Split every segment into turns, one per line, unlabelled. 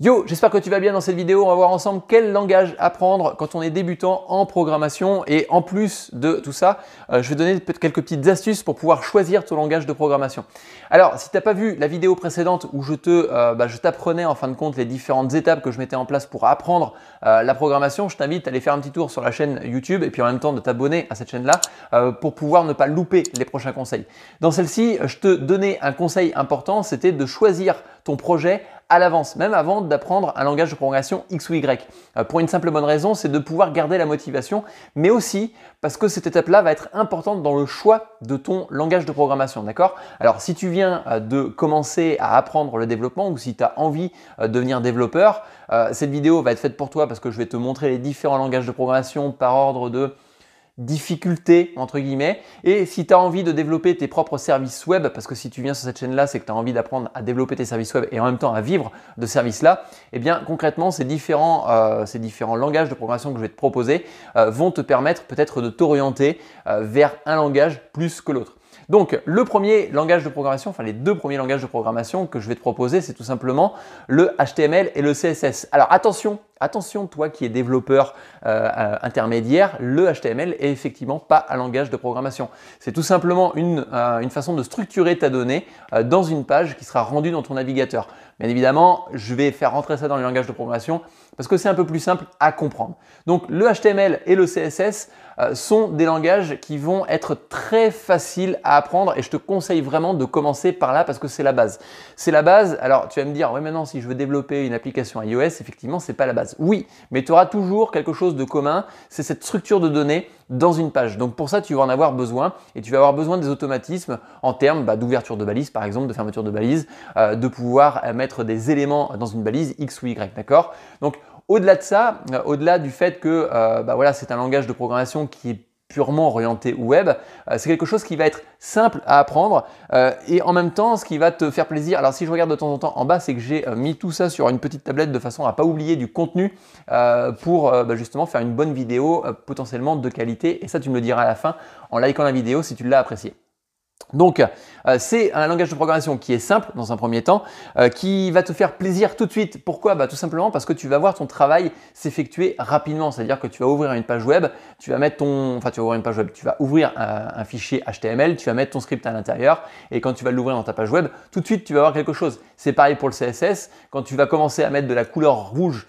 Yo, j'espère que tu vas bien dans cette vidéo. On va voir ensemble quel langage apprendre quand on est débutant en programmation. Et en plus de tout ça, euh, je vais donner quelques petites astuces pour pouvoir choisir ton langage de programmation. Alors, si tu n'as pas vu la vidéo précédente où euh, bah, je t'apprenais en fin de compte les différentes étapes que je mettais en place pour apprendre euh, la programmation, je t'invite à aller faire un petit tour sur la chaîne YouTube et puis en même temps de t'abonner à cette chaîne-là pour pouvoir ne pas louper les prochains conseils. Dans celle-ci, je te donnais un conseil important, c'était de choisir projet à l'avance, même avant d'apprendre un langage de programmation X ou Y. Euh, pour une simple bonne raison, c'est de pouvoir garder la motivation, mais aussi parce que cette étape-là va être importante dans le choix de ton langage de programmation, d'accord Alors, si tu viens euh, de commencer à apprendre le développement ou si tu as envie euh, de devenir développeur, cette vidéo va être faite pour toi parce que je vais te montrer les différents langages de programmation par ordre de difficultés, entre guillemets. Et si tu as envie de développer tes propres services web, parce que si tu viens sur cette chaîne-là, c'est que tu as envie d'apprendre à développer tes services web et en même temps à vivre de services-là, et eh bien concrètement, ces différents, euh, ces différents langages de programmation que je vais te proposer euh, vont te permettre peut-être de t'orienter euh, vers un langage plus que l'autre. Donc le premier langage de programmation, enfin les deux premiers langages de programmation que je vais te proposer, c'est tout simplement le HTML et le CSS. Alors attention, Attention, toi qui es développeur euh, euh, intermédiaire, le HTML est effectivement pas un langage de programmation. C'est tout simplement une, euh, façon de structurer ta donnée dans une page qui sera rendue dans ton navigateur. Bien évidemment, je vais faire rentrer ça dans le langage de programmation parce que c'est un peu plus simple à comprendre. Donc le HTML et le CSS sont des langages qui vont être très faciles à apprendre et je te conseille vraiment de commencer par là parce que c'est la base. C'est la base. Alors tu vas me dire, oui maintenant si je veux développer une application iOS, effectivement, c'est pas la base. Oui, mais tu auras toujours quelque chose de commun, c'est cette structure de données dans une page. Donc pour ça, tu vas en avoir besoin et tu vas avoir besoin des automatismes en termes bah, d'ouverture de balise, par exemple, de fermeture de balise, euh, de pouvoir euh, mettre des éléments dans une balise X ou Y, d'accord Donc au-delà de ça, euh, au-delà du fait que bah, c'est un langage de programmation qui est purement orienté web. Euh, c'est quelque chose qui va être simple à apprendre euh, et en même temps ce qui va te faire plaisir. Alors si je regarde de temps en temps en bas, c'est que j'ai euh, mis tout ça sur une petite tablette de façon à pas oublier du contenu pour bah, justement faire une bonne vidéo potentiellement de qualité. Et ça tu me le diras à la fin en likant la vidéo si tu l'as appréciée. Donc, c'est un langage de programmation qui est simple dans un premier temps, qui va te faire plaisir tout de suite. Pourquoi Tout simplement parce que tu vas voir ton travail s'effectuer rapidement. C'est-à-dire que tu vas ouvrir une page web, tu vas mettre ton, enfin, tu vas ouvrir une page web, tu vas ouvrir un, fichier HTML, tu vas mettre ton script à l'intérieur, et quand tu vas l'ouvrir dans ta page web, tout de suite tu vas voir quelque chose. C'est pareil pour le CSS. Quand tu vas commencer à mettre de la couleur rouge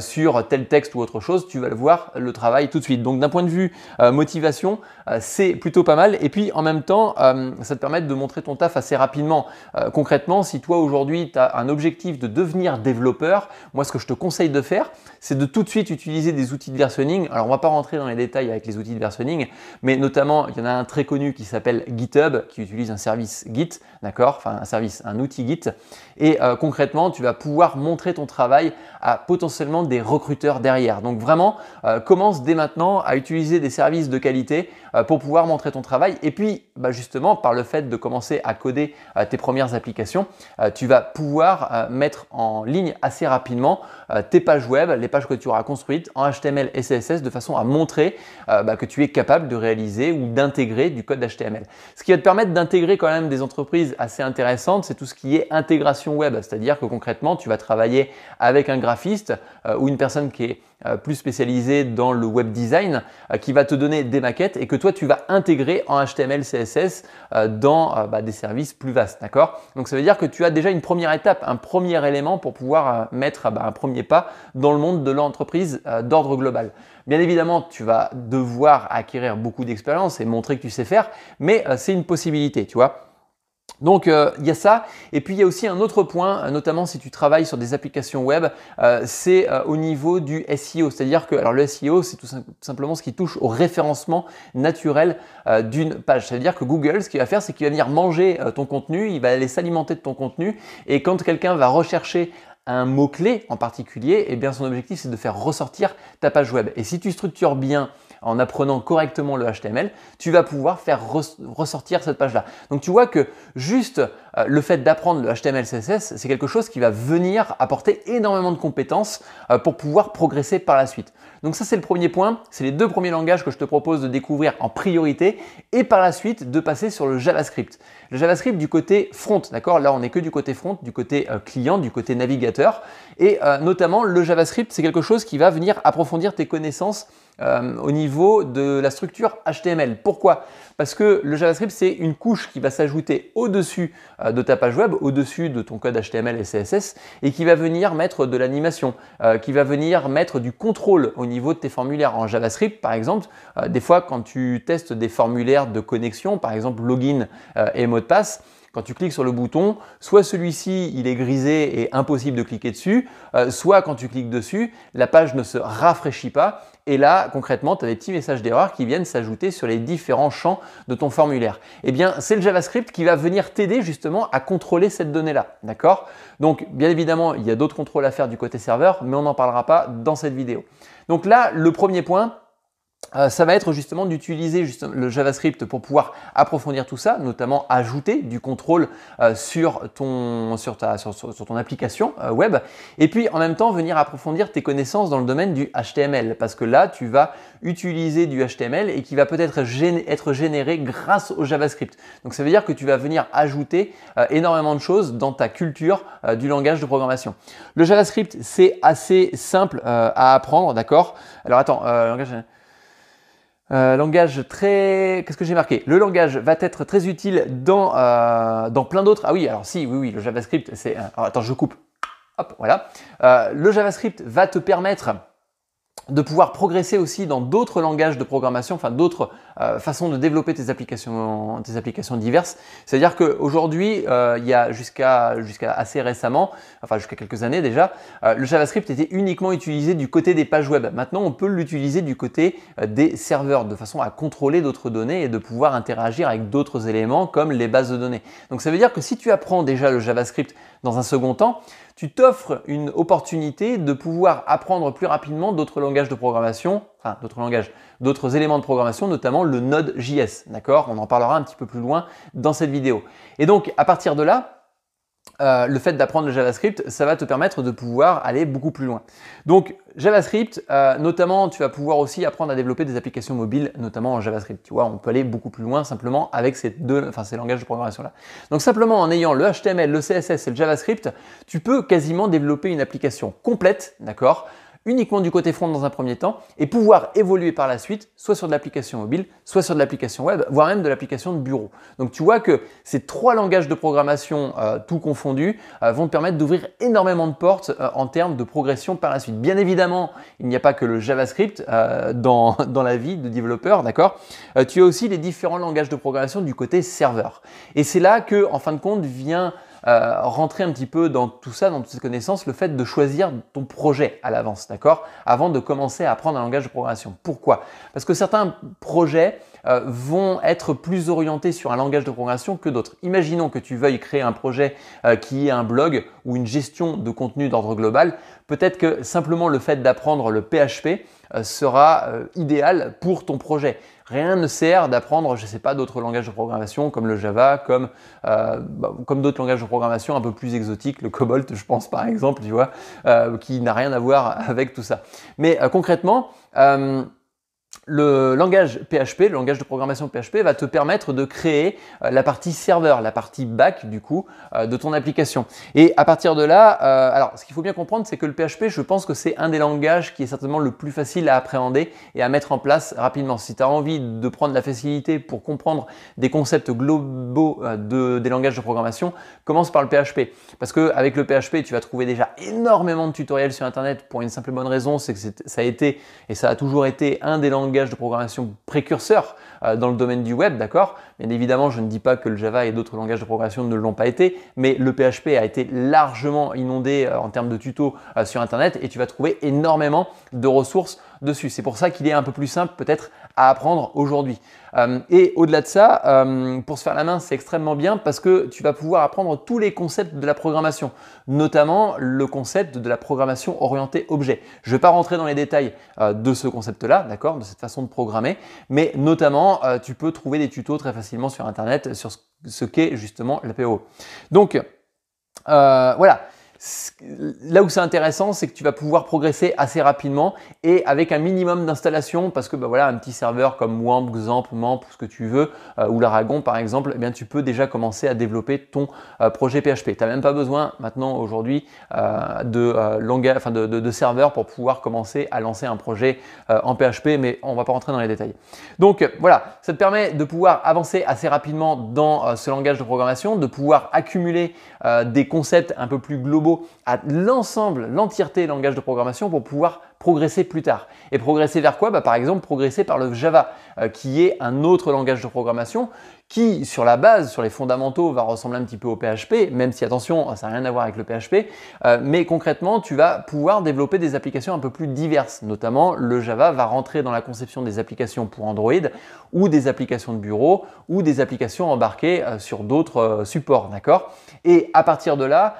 sur tel texte ou autre chose, tu vas le voir le travail tout de suite. Donc, d'un point de vue motivation, c'est plutôt pas mal. Et puis, en même temps ça te permet de montrer ton taf assez rapidement. Euh, concrètement, si toi aujourd'hui tu as un objectif de devenir développeur, moi ce que je te conseille de faire, c'est de tout de suite utiliser des outils de versionning. Alors on va pas rentrer dans les détails avec les outils de versionning, mais notamment il y en a un très connu qui s'appelle GitHub, qui utilise un service Git, d'accord, enfin un service, un outil Git. Et euh, concrètement, tu vas pouvoir montrer ton travail à potentiellement des recruteurs derrière. Donc vraiment, euh, commence dès maintenant à utiliser des services de qualité euh, pour pouvoir montrer ton travail. Et puis, bah, justement, par le fait de commencer à coder euh, tes premières applications, euh, tu vas pouvoir mettre en ligne assez rapidement tes pages web, les pages que tu auras construites en HTML et CSS de façon à montrer bah, que tu es capable de réaliser ou d'intégrer du code HTML. Ce qui va te permettre d'intégrer quand même des entreprises assez intéressantes, c'est tout ce qui est intégration web, c'est-à-dire que concrètement, tu vas travailler avec un graphiste ou une personne qui est plus spécialisée dans le web design, qui va te donner des maquettes et que toi tu vas intégrer en HTML, CSS euh, dans euh, bah, des services plus vastes, d'accord Donc ça veut dire que tu as déjà une première étape, un premier élément pour pouvoir euh, mettre bah, un premier pas dans le monde de l'entreprise d'ordre global. Bien évidemment, tu vas devoir acquérir beaucoup d'expérience et montrer que tu sais faire, mais c'est une possibilité, tu vois donc euh, il y a ça. Et puis il y a aussi un autre point, euh, notamment si tu travailles sur des applications web, euh, c'est au niveau du SEO. C'est-à-dire que alors le SEO, c'est tout simplement ce qui touche au référencement naturel d'une page. C'est-à-dire que Google, ce qu'il va faire, c'est qu'il va venir manger ton contenu, il va aller s'alimenter de ton contenu. Et quand quelqu'un va rechercher un mot-clé en particulier, et eh bien son objectif c'est de faire ressortir ta page web. Et si tu structures bien en apprenant correctement le HTML, tu vas pouvoir faire ressortir cette page-là. Donc tu vois que juste euh, le fait d'apprendre le HTML CSS, c'est quelque chose qui va venir apporter énormément de compétences euh, pour pouvoir progresser par la suite. Donc ça c'est le premier point, c'est les deux premiers langages que je te propose de découvrir en priorité et par la suite de passer sur le JavaScript. Le JavaScript du côté front, d'accord Là on n'est que du côté front, du côté euh, client, du côté navigateur et euh, notamment le JavaScript c'est quelque chose qui va venir approfondir tes connaissances euh, au niveau de la structure HTML. Pourquoi Parce que le JavaScript, c'est une couche qui va s'ajouter au-dessus euh, de ta page web, au-dessus de ton code HTML et CSS, et qui va venir mettre de l'animation, euh, qui va venir mettre du contrôle au niveau de tes formulaires. En JavaScript, par exemple, des fois, quand tu testes des formulaires de connexion, par exemple login et mot de passe, quand tu cliques sur le bouton, soit celui-ci, il est grisé et impossible de cliquer dessus, euh, soit quand tu cliques dessus, la page ne se rafraîchit pas. Et là, concrètement, tu as des petits messages d'erreur qui viennent s'ajouter sur les différents champs de ton formulaire. Eh bien, c'est le JavaScript qui va venir t'aider justement à contrôler cette donnée-là. D'accord Donc, bien évidemment, il y a d'autres contrôles à faire du côté serveur, mais on n'en parlera pas dans cette vidéo. Donc là, le premier point, euh, ça va être justement d'utiliser le JavaScript pour pouvoir approfondir tout ça, notamment ajouter du contrôle euh, sur, ton, application euh, web, et puis en même temps venir approfondir tes connaissances dans le domaine du HTML, parce que là, tu vas utiliser du HTML et qui va peut-être être généré grâce au JavaScript. Donc ça veut dire que tu vas venir ajouter énormément de choses dans ta culture du langage de programmation. Le JavaScript, c'est assez simple à apprendre, d'accord Alors attends, euh, langage très... Qu'est-ce que j'ai marqué Le langage va être très utile euh, dans, plein d'autres... Ah oui, alors si, oui, oui, le JavaScript, c'est... attends, je coupe. Hop, voilà. Euh, le JavaScript va te permettre de pouvoir progresser aussi dans d'autres langages de programmation, enfin d'autres euh, façons de développer tes applications, diverses. C'est-à-dire qu'aujourd'hui, aujourd'hui, euh, il y a jusqu'à assez récemment, enfin jusqu'à quelques années déjà, euh, le JavaScript était uniquement utilisé du côté des pages web. Maintenant, on peut l'utiliser du côté des serveurs, de façon à contrôler d'autres données et de pouvoir interagir avec d'autres éléments comme les bases de données. Donc ça veut dire que si tu apprends déjà le JavaScript dans un second temps, tu t'offres une opportunité de pouvoir apprendre plus rapidement d'autres langages de programmation, enfin d'autres langages, d'autres éléments de programmation, notamment le Node.js. D'accord On en parlera un petit peu plus loin dans cette vidéo. Et donc, à partir de là, euh, le fait d'apprendre le JavaScript, ça va te permettre de pouvoir aller beaucoup plus loin. Donc JavaScript, euh, notamment, tu vas pouvoir aussi apprendre à développer des applications mobiles, notamment en JavaScript. Tu vois, on peut aller beaucoup plus loin simplement avec ces deux, enfin ces langages de programmation là. Donc simplement en ayant le HTML, le CSS et le JavaScript, tu peux quasiment développer une application complète, d'accord, uniquement du côté front dans un premier temps et pouvoir évoluer par la suite, soit sur de l'application mobile, soit sur de l'application web, voire même de l'application de bureau. Donc tu vois que ces trois langages de programmation, euh, tout confondus, euh, vont te permettre d'ouvrir énormément de portes euh, en termes de progression par la suite. Bien évidemment, il n'y a pas que le JavaScript dans, la vie de développeur, d'accord Tu as aussi les différents langages de programmation du côté serveur. Et c'est là que, en fin de compte, vient euh, rentrer un petit peu dans tout ça, dans toutes ces connaissances, le fait de choisir ton projet à l'avance, d'accord Avant de commencer à apprendre un langage de programmation. Pourquoi Parce que certains projets euh, vont être plus orientés sur un langage de programmation que d'autres. Imaginons que tu veuilles créer un projet euh, qui est un blog ou une gestion de contenu d'ordre global. Peut-être que simplement le fait d'apprendre le PHP euh, sera idéal pour ton projet. Rien ne sert d'apprendre, je ne sais pas, d'autres langages de programmation comme le Java, bah, comme, d'autres langages de programmation un peu plus exotiques, le Cobalt, je pense par exemple, tu vois, qui n'a rien à voir avec tout ça. Mais concrètement, le langage PHP, le langage de programmation PHP va te permettre de créer euh, la partie serveur, la partie back du coup euh, de ton application. Et à partir de là, euh, alors ce qu'il faut bien comprendre, c'est que le PHP, je pense que c'est un des langages qui est certainement le plus facile à appréhender et à mettre en place rapidement. Si tu as envie de prendre la facilité pour comprendre des concepts globaux des langages de programmation, commence par le PHP. Parce que avec le PHP, tu vas trouver déjà énormément de tutoriels sur Internet pour une simple et bonne raison, c'est que ça a été et ça a toujours été un des langages de programmation précurseur euh, dans le domaine du web, d'accord Bien évidemment, je ne dis pas que le Java et d'autres langages de programmation ne l'ont pas été, mais le PHP a été largement inondé euh, en termes de tutos euh, sur Internet et tu vas trouver énormément de ressources c'est pour ça qu'il est un peu plus simple peut-être à apprendre aujourd'hui. Euh, et au-delà de ça, euh, pour se faire la main, c'est extrêmement bien parce que tu vas pouvoir apprendre tous les concepts de la programmation, notamment le concept de la programmation orientée objet. Je ne vais pas rentrer dans les détails euh, de ce concept-là, d'accord, de cette façon de programmer, mais notamment, tu peux trouver des tutos très facilement sur Internet sur ce, qu'est justement la PO. Donc, voilà là où c'est intéressant, c'est que tu vas pouvoir progresser assez rapidement et avec un minimum d'installation, parce que bah, voilà, un petit serveur comme WAMP, Xamp, MAMP, ce que tu veux, euh, ou l'Aragon par exemple, eh bien, tu peux déjà commencer à développer ton euh, projet PHP. Tu n'as même pas besoin maintenant aujourd'hui euh, de, serveurs serveur pour pouvoir commencer à lancer un projet en PHP, mais on ne va pas rentrer dans les détails. Donc voilà, ça te permet de pouvoir avancer assez rapidement dans ce langage de programmation, de pouvoir accumuler des concepts un peu plus globaux à l'ensemble, l'entièreté des langages de programmation pour pouvoir progresser plus tard. Et progresser vers quoi bah, Par exemple, progresser par le Java, euh, qui est un autre langage de programmation qui, sur la base, sur les fondamentaux, va ressembler un petit peu au PHP, même si attention, ça n'a rien à voir avec le PHP, euh, mais concrètement, tu vas pouvoir développer des applications un peu plus diverses, notamment le Java va rentrer dans la conception des applications pour Android, ou des applications de bureau, ou des applications embarquées euh, sur d'autres euh, supports, d'accord Et à partir de là,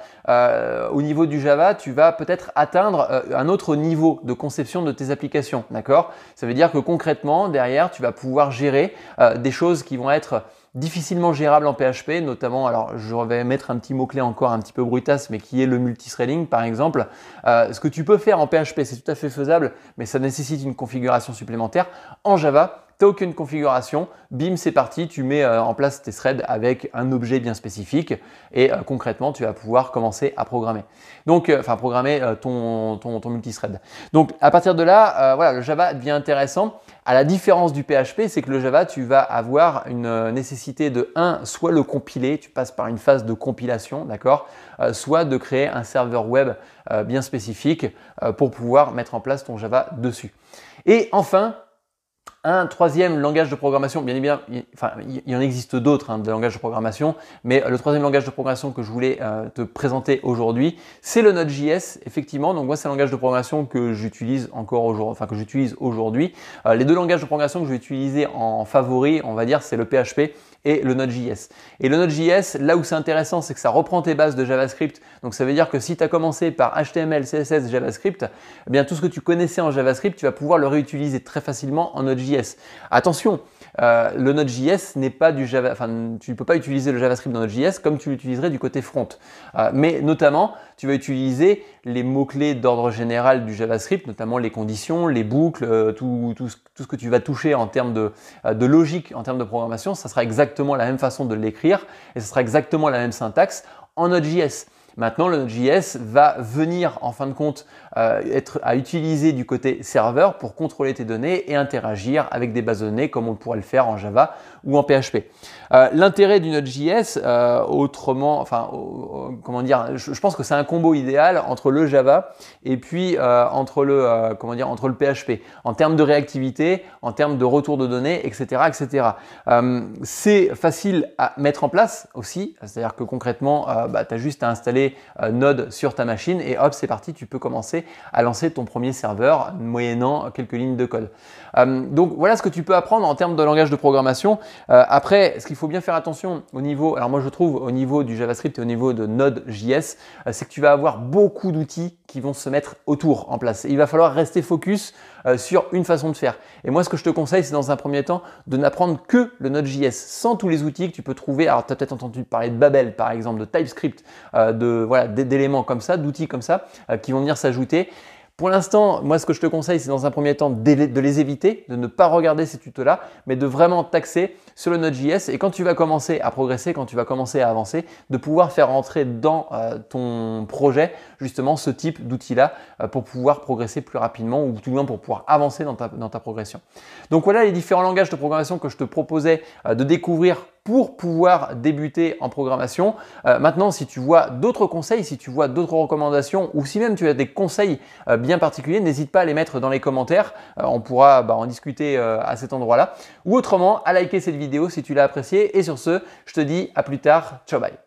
au niveau du Java, tu vas peut-être atteindre un autre niveau de conception de tes applications, d'accord Ça veut dire que concrètement, derrière, tu vas pouvoir gérer des choses qui vont être difficilement gérable en PHP, notamment, alors je vais mettre un petit mot-clé encore un petit peu brutasse, mais qui est le multithreading par exemple. Euh, ce que tu peux faire en PHP, c'est tout à fait faisable, mais ça nécessite une configuration supplémentaire. En Java, aucune configuration, bim, c'est parti, tu mets euh, en place tes threads avec un objet bien spécifique et euh, concrètement, tu vas pouvoir commencer à programmer. Donc, euh, enfin, programmer ton, ton, ton multithread. Donc, à partir de là, voilà, le Java devient intéressant. À la différence du PHP, c'est que le Java, tu vas avoir une nécessité de un, soit le compiler, tu passes par une phase de compilation, d'accord, soit de créer un serveur web bien spécifique pour pouvoir mettre en place ton Java dessus. Et enfin, un troisième langage de programmation, bien évidemment, il, enfin, il en existe d'autres hein, de langages de programmation, mais le troisième langage de programmation que je voulais euh, te présenter aujourd'hui, c'est le Node.js, effectivement. Donc moi, c'est le langage de programmation que j'utilise encore aujourd'hui, enfin que j'utilise aujourd'hui. Euh, les deux langages de programmation que je vais utiliser en favori, on va dire, c'est le PHP et le Node.js. Et le Node.js, là où c'est intéressant, c'est que ça reprend tes bases de JavaScript. Donc ça veut dire que si tu as commencé par HTML, CSS, JavaScript, eh bien tout ce que tu connaissais en JavaScript, tu vas pouvoir le réutiliser très facilement en Node.js. Attention, euh, le Node.js n'est pas du Java, enfin, tu ne peux pas utiliser le JavaScript dans Node.js comme tu l'utiliserais du côté front. Euh, mais notamment, tu vas utiliser les mots-clés d'ordre général du JavaScript, notamment les conditions, les boucles, euh, tout, ce que tu vas toucher en termes de, de logique, en termes de programmation, ça sera exactement la même façon de l'écrire et ça sera exactement la même syntaxe en Node.js. Maintenant, le Node.js va venir, en fin de compte, euh, être à utiliser du côté serveur pour contrôler tes données et interagir avec des bases de données comme on pourrait le faire en Java ou en PHP. Euh, l'intérêt du Node.js, euh, autrement, enfin, comment dire, je, pense que c'est un combo idéal entre le Java et puis euh, entre le, comment dire, entre le PHP. En termes de réactivité, en termes de retour de données, etc., etc. c'est facile à mettre en place aussi, c'est-à-dire que concrètement, bah, tu as juste à installer Node sur ta machine et hop, c'est parti, tu peux commencer à lancer ton premier serveur moyennant quelques lignes de code. donc voilà ce que tu peux apprendre en termes de langage de programmation. Euh, après, ce qu'il faut bien faire attention au niveau, alors moi je trouve au niveau du JavaScript et au niveau de Node.js, euh, c'est que tu vas avoir beaucoup d'outils qui vont se mettre autour en place. il va falloir rester focus euh, sur une façon de faire. Et moi ce que je te conseille, c'est dans un premier temps de n'apprendre que le Node.js sans tous les outils que tu peux trouver. Alors tu as peut-être entendu parler de Babel par exemple, de TypeScript, de voilà d'éléments comme ça, d'outils comme ça qui vont venir s'ajouter. Pour l'instant, moi ce que je te conseille, c'est dans un premier temps de les éviter, de ne pas regarder ces tutos-là, mais de vraiment taxer sur le Node.js et quand tu vas commencer à progresser, quand tu vas commencer à avancer, de pouvoir faire entrer dans euh, ton projet justement ce type d'outils-là euh, pour pouvoir progresser plus rapidement ou tout du moins pour pouvoir avancer dans ta, progression. Donc voilà les différents langages de programmation que je te proposais euh, de découvrir pour pouvoir débuter en programmation. Euh, maintenant, si tu vois d'autres conseils, si tu vois d'autres recommandations, ou si même tu as des conseils euh, bien particuliers, n'hésite pas à les mettre dans les commentaires. Euh, on pourra bah, en discuter à cet endroit-là. Ou autrement, à liker cette vidéo si tu l'as appréciée. Et sur ce, je te dis à plus tard. Ciao bye.